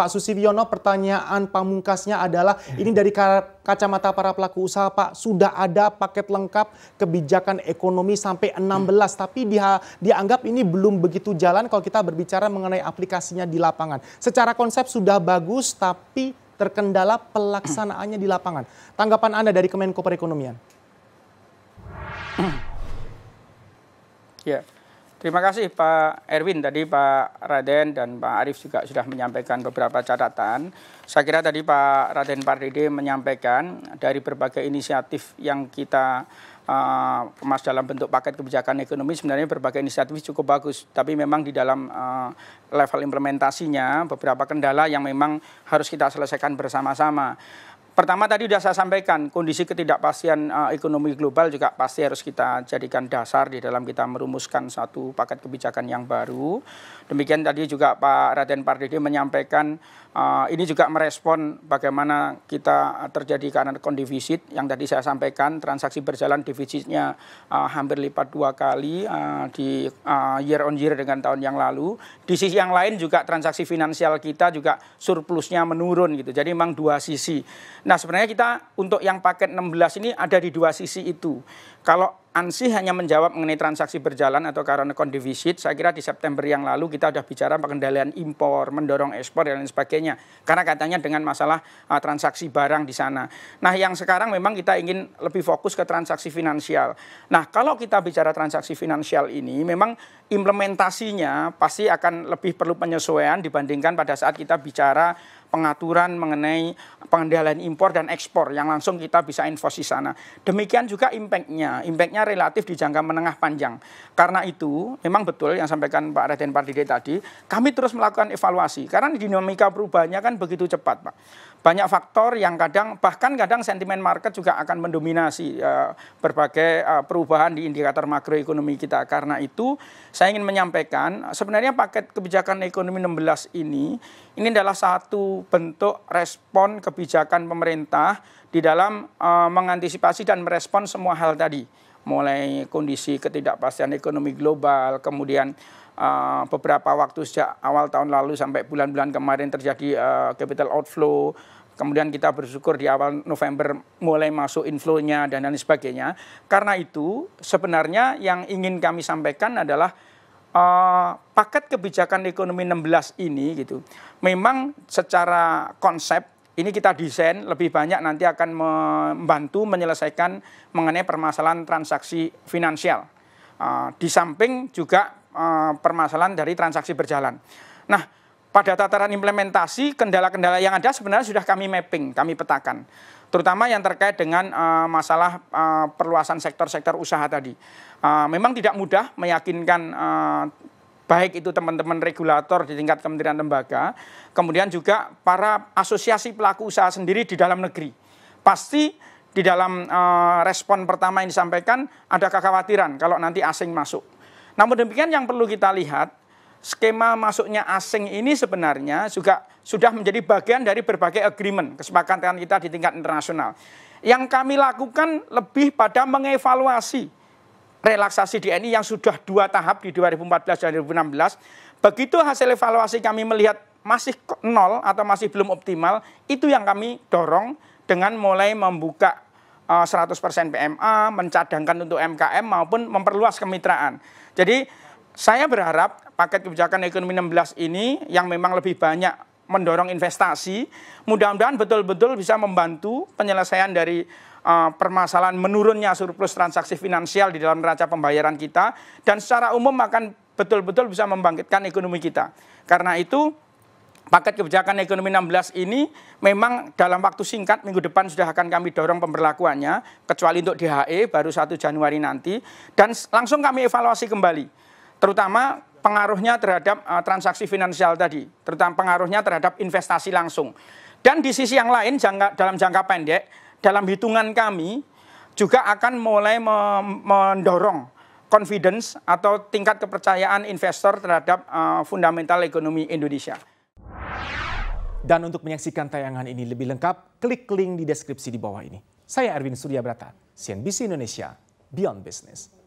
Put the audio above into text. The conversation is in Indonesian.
Pak Wiono, pertanyaan pamungkasnya adalah ya. ini dari kacamata para pelaku usaha Pak sudah ada paket lengkap kebijakan ekonomi sampai 16 hmm. tapi dia dianggap ini belum begitu jalan kalau kita berbicara mengenai aplikasinya di lapangan. Secara konsep sudah bagus tapi terkendala pelaksanaannya di lapangan. Tanggapan Anda dari Kemenko Perekonomian? Ya. Yeah. Terima kasih Pak Erwin tadi Pak Raden dan Pak Arief juga sudah menyampaikan beberapa catatan. Saya kira tadi Pak Raden Pardede menyampaikan dari berbagai inisiatif yang kita uh, dalam bentuk paket kebijakan ekonomi sebenarnya berbagai inisiatif cukup bagus tapi memang di dalam uh, level implementasinya beberapa kendala yang memang harus kita selesaikan bersama-sama. Pertama tadi sudah saya sampaikan kondisi ketidakpastian uh, ekonomi global juga pasti harus kita jadikan dasar di dalam kita merumuskan satu paket kebijakan yang baru. Demikian tadi juga Pak Raden Pardede menyampaikan uh, ini juga merespon bagaimana kita terjadi karena kondivisit yang tadi saya sampaikan transaksi berjalan di defisitnya uh, hampir lipat dua kali uh, di uh, year on year dengan tahun yang lalu. Di sisi yang lain juga transaksi finansial kita juga surplusnya menurun gitu. Jadi memang dua sisi. Nah sebenarnya kita untuk yang paket 16 ini ada di dua sisi itu. Kalau ANSI hanya menjawab mengenai transaksi berjalan atau karena account Saya kira di September yang lalu kita sudah bicara pengendalian impor, mendorong ekspor dan lain sebagainya. Karena katanya dengan masalah uh, transaksi barang di sana. Nah, yang sekarang memang kita ingin lebih fokus ke transaksi finansial. Nah, kalau kita bicara transaksi finansial ini memang implementasinya pasti akan lebih perlu penyesuaian dibandingkan pada saat kita bicara pengaturan mengenai pengendalian impor dan ekspor yang langsung kita bisa invoice di sana. Demikian juga impact-nya, impact-nya relatif di jangka menengah panjang. Karena itu memang betul yang sampaikan Pak Raden Pardide tadi, kami terus melakukan evaluasi karena dinamika perubahannya kan begitu cepat, Pak. Banyak faktor yang kadang bahkan kadang sentimen market juga akan mendominasi uh, berbagai uh, perubahan di indikator makroekonomi kita. Karena itu saya ingin menyampaikan sebenarnya paket kebijakan ekonomi 16 ini ini adalah satu bentuk respon kebijakan pemerintah di dalam uh, mengantisipasi dan merespon semua hal tadi, mulai kondisi ketidakpastian ekonomi global, kemudian uh, beberapa waktu sejak awal tahun lalu sampai bulan-bulan kemarin terjadi uh, capital outflow, kemudian kita bersyukur di awal November mulai masuk inflownya dan lain sebagainya. Karena itu sebenarnya yang ingin kami sampaikan adalah Eh, paket kebijakan ekonomi 16 ini gitu. Memang secara konsep ini kita desain lebih banyak nanti akan membantu menyelesaikan mengenai permasalahan transaksi finansial. Uh, di samping juga uh, permasalahan dari transaksi berjalan. Nah, pada tataran implementasi kendala-kendala yang ada sebenarnya sudah kami mapping, kami petakan terutama yang terkait dengan uh, masalah uh, perluasan sektor-sektor usaha tadi. Uh, memang tidak mudah meyakinkan uh, baik itu teman-teman regulator di tingkat kementerian lembaga, kemudian juga para asosiasi pelaku usaha sendiri di dalam negeri. Pasti di dalam uh, respon pertama yang disampaikan ada kekhawatiran kalau nanti asing masuk. Namun demikian yang perlu kita lihat skema masuknya asing ini sebenarnya juga sudah menjadi bagian dari berbagai agreement kesepakatan kita di tingkat internasional. Yang kami lakukan lebih pada mengevaluasi relaksasi DNI yang sudah dua tahap di 2014 dan 2016. Begitu hasil evaluasi kami melihat masih nol atau masih belum optimal, itu yang kami dorong dengan mulai membuka 100% eh, PMA, mencadangkan untuk MKM maupun memperluas kemitraan. Jadi saya berharap paket kebijakan ekonomi 16 ini yang memang lebih banyak mendorong investasi, mudah-mudahan betul-betul bisa membantu penyelesaian dari uh, permasalahan menurunnya surplus transaksi finansial di dalam neraca pembayaran kita dan secara umum akan betul-betul bisa membangkitkan ekonomi kita. Karena itu paket kebijakan ekonomi 16 ini memang dalam waktu singkat minggu depan sudah akan kami dorong pemberlakuannya kecuali untuk DHE baru 1 Januari nanti dan langsung kami evaluasi kembali terutama pengaruhnya terhadap uh, transaksi finansial tadi, terutama pengaruhnya terhadap investasi langsung. Dan di sisi yang lain jangka, dalam jangka pendek, dalam hitungan kami juga akan mulai mendorong confidence atau tingkat kepercayaan investor terhadap uh, fundamental ekonomi Indonesia. Dan untuk menyaksikan tayangan ini lebih lengkap, klik link di deskripsi di bawah ini. Saya Erwin Surya Brata, CNBC Indonesia, Beyond Business.